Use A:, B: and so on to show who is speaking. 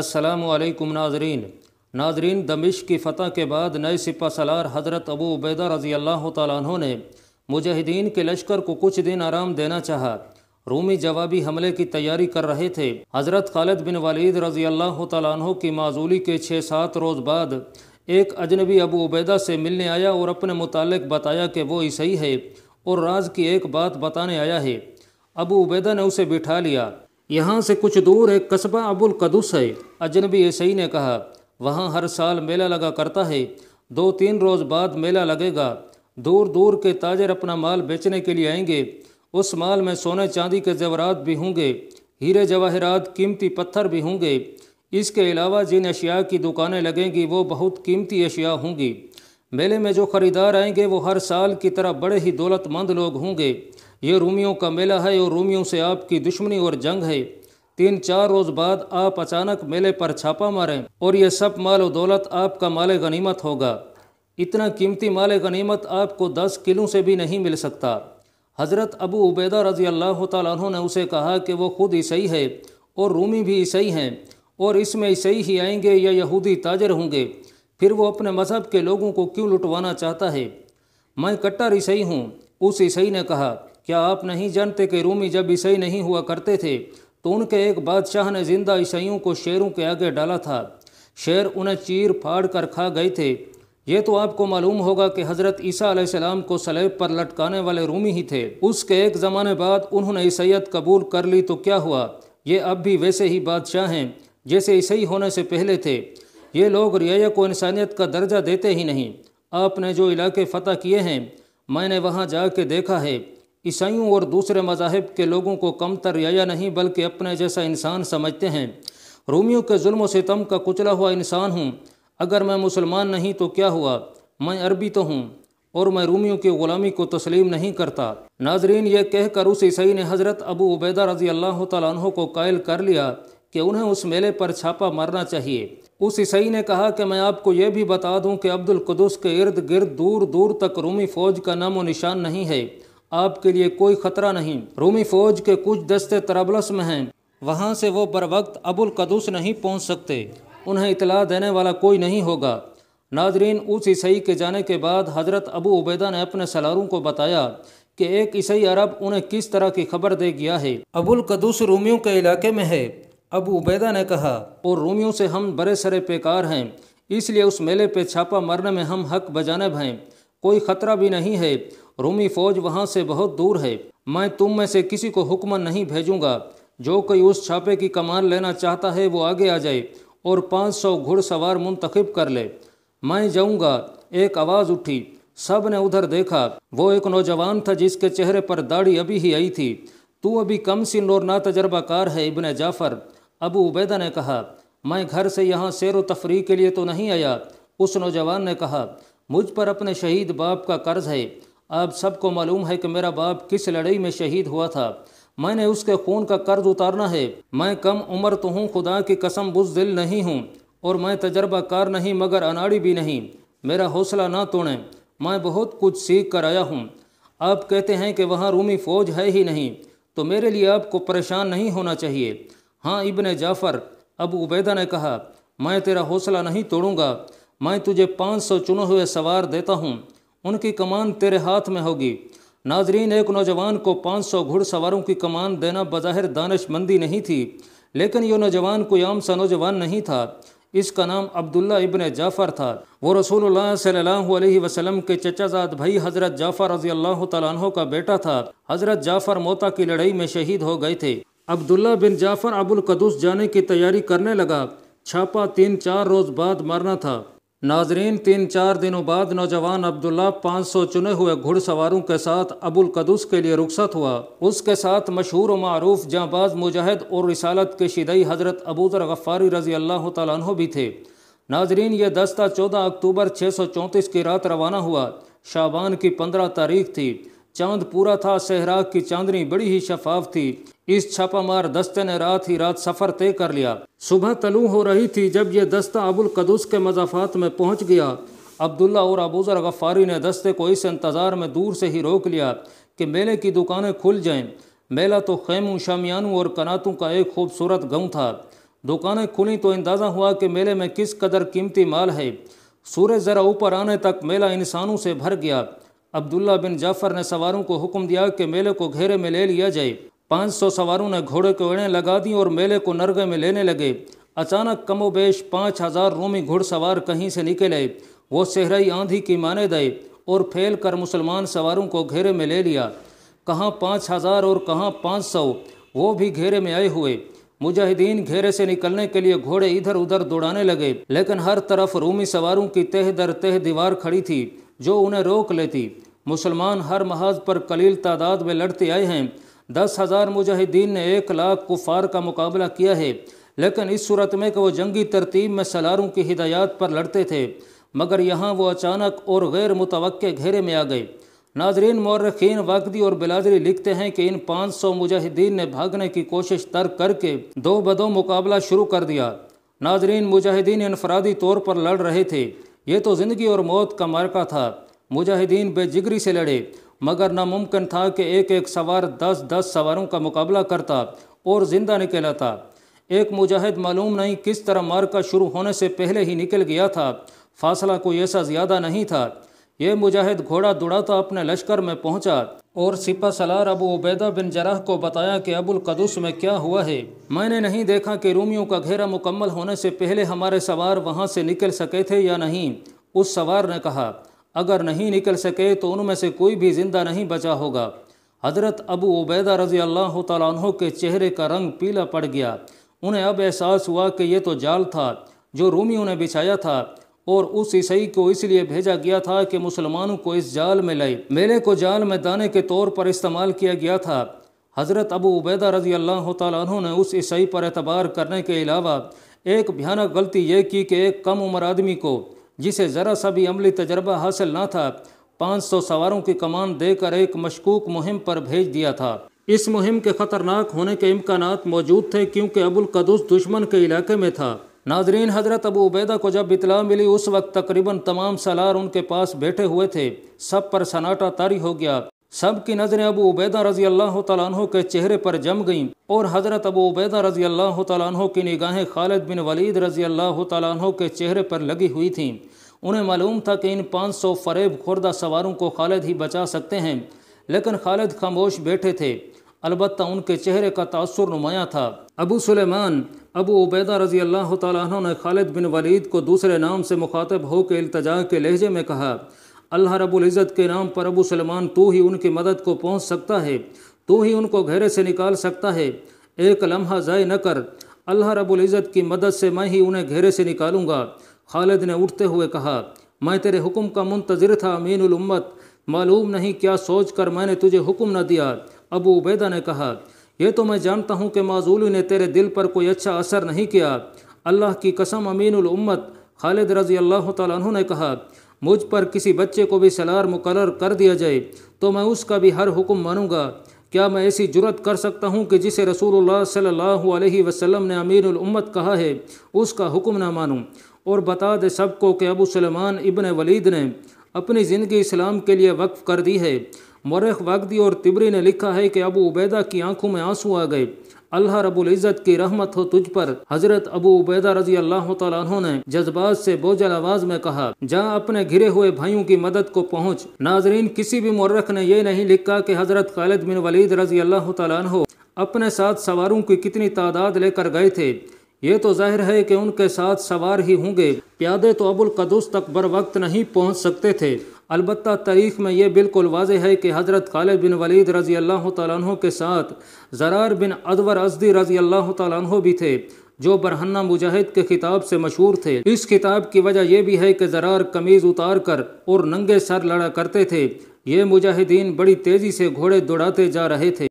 A: असलकम नाजरीन नाजरीन दमिश की फ़तह के बाद नए सिपा सलार हज़रत अबू उबैदा रज़ी अल्लाह तु ने मुजाहिदीन के लश्कर को कुछ दिन आराम देना चाहा रूमी जवाबी हमले की तैयारी कर रहे थे हज़रत खालिद बिन वलीद रज़ी अल्लाह तु की माजूली के छः सात रोज़ बाद एक अजनबी अबू उबैदा से मिलने आया और अपने मुतालिक बताया कि वो ईसई है और राज की एक बात बताने आया है अबू उबैदा ने उसे बिठा लिया यहाँ से कुछ दूर एक कस्बा अबुल कदुस है अजनबी ऐसई ने कहा वहाँ हर साल मेला लगा करता है दो तीन रोज़ बाद मेला लगेगा दूर दूर के ताजर अपना माल बेचने के लिए आएंगे उस माल में सोने चांदी के जवरात भी होंगे हीरे जवाहरात कीमती पत्थर भी होंगे इसके अलावा जिन अशिया की दुकानें लगेंगी वो बहुत कीमती अशिया होंगी मेले में जो ख़रीदार आएंगे वो हर साल की तरह बड़े ही दौलतमंद लोग होंगे ये रूमियों का मेला है और रूमियों से आपकी दुश्मनी और जंग है तीन चार रोज बाद आप अचानक मेले पर छापा मारें और ये सब माल और दौलत आपका माल गनीमत होगा इतना कीमती माल गनीमत आपको दस किलो से भी नहीं मिल सकता हज़रत अबू उबैदा रजी अल्लाह तु ने उसे कहा कि वो खुद ईसई है और रूमी भी ईसई हैं और इसमें ईसई ही आएंगे या यहूदी ताजर होंगे फिर वो अपने मज़हब के लोगों को क्यों लुटवाना चाहता है मैं कट्टर ईसई हूँ उस ईसई ने कहा क्या आप नहीं जानते कि रूमी जब ईसाई नहीं हुआ करते थे तो उनके एक बादशाह ने जिंदा ईसाइयों को शेरों के आगे डाला था शेर उन्हें चीर फाड़ कर खा गए थे ये तो आपको मालूम होगा कि हज़रत ईसा आसमाम को सलेब पर लटकाने वाले रूमी ही थे उसके एक ज़माने बाद उन्होंने ईसैत कबूल कर ली तो क्या हुआ ये अब भी वैसे ही बादशाह हैं जैसे ईसई होने से पहले थे ये लोग रियाया को इंसानियत का दर्जा देते ही नहीं आपने जो इलाके फ़तह किए हैं मैंने वहाँ जा देखा है ईसाइयों और दूसरे मजाहब के लोगों को कम तर नहीं बल्कि अपने जैसा इंसान समझते हैं रोमियों के जुल्म सितम का कुचला हुआ इंसान हूँ अगर मैं मुसलमान नहीं तो क्या हुआ मैं अरबी तो हूँ और मैं रूमियों की ग़ुलामी को तस्लीम नहीं करता नाजरीन यह कहकर उस ईसाई ने हज़रत अबू उबैदा रजी अल्लाह तु को कायल कर लिया कि उन्हें उस मेले पर छापा मारना चाहिए उस ईसाई ने कहा कि मैं आपको यह भी बता दूं कि अब्दुल कुदस के इर्द गिर्द दूर दूर तक रूमी फ़ौज का नामो निशान नहीं है आपके लिए कोई खतरा नहीं रूमी फौज के कुछ दस्ते तरबलस में हैं वहाँ से वो बर वक्त अबुल कदूस नहीं पहुँच सकते उन्हें इतला देने वाला कोई नहीं होगा नादरीन उस ईसाई के जाने के बाद हज़रत अबू उबैदा ने अपने सलारों को बताया कि एक ईसाई अरब उन्हें किस तरह की खबर दे गया है अबुल कदूस रूमियों के इलाके में है अबू उबैदा ने कहा और रूमियों से हम बड़े सरे पेकार हैं इसलिए उस मेले पे छापा मरने में हम हक बजानब हैं कोई ख़तरा भी नहीं है रूमी फौज वहाँ से बहुत दूर है मैं तुम में से किसी को हुक्म नहीं भेजूंगा जो कोई उस छापे की कमान लेना चाहता है वो आगे आ जाए और पाँच सौ घुड़सवार मुंतखब कर ले मैं जाऊँगा एक आवाज़ उठी सब ने उधर देखा वो एक नौजवान था जिसके चेहरे पर दाढ़ी अभी ही आई थी तू अभी कम सिन और ना तजर्बाकार है इबन जाफ़र अबू उबैदा ने कहा मैं घर से यहाँ सैर व तफरी के लिए तो नहीं आया उस नौजवान ने कहा मुझ पर अपने शहीद बाप का कर्ज है आप सबको मालूम है कि मेरा बाप किस लड़ाई में शहीद हुआ था मैंने उसके खून का कर्ज उतारना है मैं कम उम्र तो हूँ खुदा की कसम दिल नहीं हूँ और मैं तजर्बाकार नहीं मगर अनाड़ी भी नहीं मेरा हौसला ना तोड़ें मैं बहुत कुछ सीख कर आया हूँ आप कहते हैं कि वहाँ रूमी फ़ौज है ही नहीं तो मेरे लिए आपको परेशान नहीं होना चाहिए हाँ इबन जाफ़र अब उबैदा ने कहा मैं तेरा हौसला नहीं तोड़ूंगा मैं तुझे पाँच सौ चुने हुए सवार देता हूँ उनकी कमान तेरे हाथ में होगी नाजरीन एक नौजवान को 500 घुड़सवारों की कमान देना बज़ाहिर दानशमंदी नहीं थी लेकिन यह नौजवान कोई आम सा नौजवान नहीं था इसका नाम अब्दुल्ला इबन जाफ़र था वो रसूल सल्लल्लाहु अलैहि वसल्लम के चचाजाद भाई हज़रत जाफ़र रजी अल्लाह तह का बेटा था हज़रत जाफ़र मोता की लड़ाई में शहीद हो गए थे अब्दुल्ला बिन जाफ़र अबुल कदूस जाने की तैयारी करने लगा छापा तीन चार रोज़ बाद मारना था नाजरीन तीन चार दिनों बाद नौजवान अब्दुल्ला 500 चुने हुए घुड़सवारों के साथ अबुल कदस के लिए रुखसत हुआ उसके साथ मशहूर मरूफ जाँबाज मुजाहिद और रिसालत के शिदई हज़रत अबूदर गफ़ारी रजी अल्लाह तन भी थे नाजरीन ये दस्ता चौदह अक्टूबर छः सौ चौंतीस की रात रवाना हुआ शाबान की पंद्रह तारीख थी चांद पूरा था सहराग की चांदनी बड़ी ही शफाफ थी इस छापामार दस्ते ने रात ही रात सफ़र तय कर लिया सुबह तलु हो रही थी जब यह दस्ता अबुल कदूस के मजाफात में पहुंच गया अब्दुल्ला और अबूज़र गफ़ारी ने दस्ते को इस इंतज़ार में दूर से ही रोक लिया कि मेले की दुकानें खुल जाएं। मेला तो खैमू शामियानू और कनातों का एक खूबसूरत गम था दुकानें खुली तो अंदाज़ा हुआ कि मेले में किस कदर कीमती माल है सूरज ज़रा ऊपर आने तक मेला इंसानों से भर गया अब्दुल्ला बिन जाफ़र ने सवारों को हुक्म दिया कि मेले को घेरे में ले लिया जाए पाँच सौ सवारों ने घोड़े को एड़ें लगा दी और मेले को नरगे में लेने लगे अचानक कमोबेश पाँच हजार रोमी घुड़सवार कहीं से निकल आए वो सहराई आंधी की माने दए और फैल कर मुसलमान सवारों को घेरे में ले लिया कहाँ पाँच हजार और कहाँ पाँच सौ वो भी घेरे में आए हुए मुजाहिदीन घेरे से निकलने के लिए घोड़े इधर उधर दौड़ाने लगे लेकिन हर तरफ रूमी सवारों की तह दर तह दीवार खड़ी थी जो उन्हें रोक लेती मुसलमान हर महाज पर कलील तादाद में लड़ते आए हैं दस हज़ार मुजाहिदीन ने एक लाख कुफार का मुकाबला किया है लेकिन इस सूरत में कि वह जंगी तरतीब में सलारों की हिदायत पर लड़ते थे मगर यहाँ वो अचानक और गैर मुतव घेरे में आ गए नाजरीन मौरखीन वाकदी और बिलादरी लिखते हैं कि इन 500 मुजाहिदीन ने भागने की कोशिश तर्क करके दो बदो मुकाबला शुरू कर दिया नाजरीन मुजाहिदीन इनफरादी तौर पर लड़ रहे थे ये तो ज़िंदगी और मौत का मार्का था मुजाहिदीन बेजिगरी से लड़े मगर नामुमकिन था कि एक एक सवार दस दस सवारों का मुकाबला करता और ज़िंदा निकल आता एक मुजाहिद मालूम नहीं किस तरह मार्का शुरू होने से पहले ही निकल गया था फासला कोई ऐसा ज़्यादा नहीं था ये मुजाहिद घोड़ा दौड़ाता अपने लश्कर में पहुंचा और सिपा सलार अबू उबैदा बिन जराह को बताया कि अबुल कदूस में क्या हुआ है मैंने नहीं देखा कि रूमियों का घेरा मुकम्मल होने से पहले हमारे सवार वहां से निकल सके थे या नहीं उस सवार ने कहा अगर नहीं निकल सके तो उनमें से कोई भी ज़िंदा नहीं बचा होगा हज़रत अबू उबैदा रज़ी अल्लाह तह के चेहरे का रंग पीला पड़ गया उन्हें अब एहसास हुआ कि ये तो जाल था जो रूमियों ने बिछाया था और उस ईसई को इसलिए भेजा गया था कि मुसलमानों को इस जाल में लाई मेले को जाल में दाने के तौर पर इस्तेमाल किया गया था हज़रत अबू उबैदा रजी अल्लाह तु ने उस ईसाई पर एतबार करने के अलावा एक भयानक गलती यह की कि एक कम उम्र आदमी को जिसे ज़रा सा भी अमली तजर्बा हासिल ना था 500 सवारों की कमान देकर एक मशकूक मुहिम पर भेज दिया था इस मुहिम के ख़तरनाक होने के इम्कान मौजूद थे क्योंकि अबुल कदूस दुश्मन के इलाके में था नाजरीन हज़रत अबू उबैदा को जब इतला मिली उस वक्त तकरीबन तमाम सलार उनके पास बैठे हुए थे सब पर सन्नाटा तारी हो गया सब की नज़रें अबू उबैदा रज़ी अल्लाह तु के चेहरे पर जम गईं और हज़रत अबू उबैदा रज़ी अल्लाह तु की निगाहें खालिद बिन वलीद रज़ी अल्लाह तहों के चेहरे पर लगी हुई थीं उन्हें मालूम था कि इन 500 सौ फरेब खुर्दा सवारों को खालिद ही बचा सकते हैं लेकिन खालिद खामोश बैठे थे अलबत् उनके चेहरे का तासुर नुमाया था अबू सुलेमान अबू उबैदा रजी अल्लाह तु ने खालिद बिन वलीद को दूसरे नाम से मुखातब होकर अल्तजा के लहजे में कहा अल्लाह रब्बुल इज़्ज़त के नाम पर अबू सलमान तो ही उनकी मदद को पहुँच सकता है तो ही उनको घेरे से निकाल सकता है एक लम्हा ज़ाय न कर अल्लाह रब्बुल इज़्ज़त की मदद से मैं ही उन्हें घेरे से निकालूंगा खालिद ने उठते हुए कहा मैं तेरे हुक्म का मुंतजर था अमीनुलम्मत मालूम नहीं क्या सोच कर मैंने तुझे हुक्म न दिया अबू उबैदा ने कहा यह तो मैं जानता हूँ कि माजूली ने तेरे दिल पर कोई अच्छा असर नहीं किया अल्लाह की कसम अमीनुलम्मत खालिद रजी अल्लाह तु ने कहा मुझ पर किसी बच्चे को भी सलार मुकर कर दिया जाए तो मैं उसका भी हर हुक्म मानूंगा क्या मैं ऐसी जुरत कर सकता हूँ कि जिसे रसूलुल्लाह सल्लल्लाहु अलैहि वसल्लम ने अमीर उम्मत कहा है उसका हुक्म ना मानूँ और बता दे सबको कि अबू सलमान इबन वलीद ने अपनी ज़िंदगी इस्लाम के लिए वक्फ़ कर दी है मरख वागदी और तिबरी ने लिखा है कि अबू उबैदा की आंखों में आंसू आ गए अल्लाह रबुल्ज़त की रहमत हो तुझ पर हज़रत अबू उबैदा रजी अल्लाह तु ने जज्बात से बोझल आवाज़ में कहा जा अपने घिरे हुए भाइयों की मदद को पहुँच नाजरीन किसी भी मर्रख ने यह नहीं लिखा की हज़रत खालिद बिन वलीद रजी अल्लाह तु अपने साथ सवारों की कितनी तादाद लेकर गए थे ये तो जाहिर है कि उनके साथ सवार ही होंगे प्यादे तो अबुल कदूस तक बर वक्त नहीं पहुंच सकते थे अलबत् तारीख में ये बिल्कुल वाज है कि हज़रत खालिद बिन वलीद रज़ी अल्लाह तु के साथ ज़रार बिन अदवर अजदी रज़ी अल्लाह तु भी थे जो बरहन्ना मुजाहिद के खिताब से मशहूर थे इस खिताब की वजह यह भी है कि ज़रार कमीज़ उतार कर और नंगे सर लड़ा करते थे ये मुजाहिदीन बड़ी तेज़ी से घोड़े दौड़ाते जा रहे थे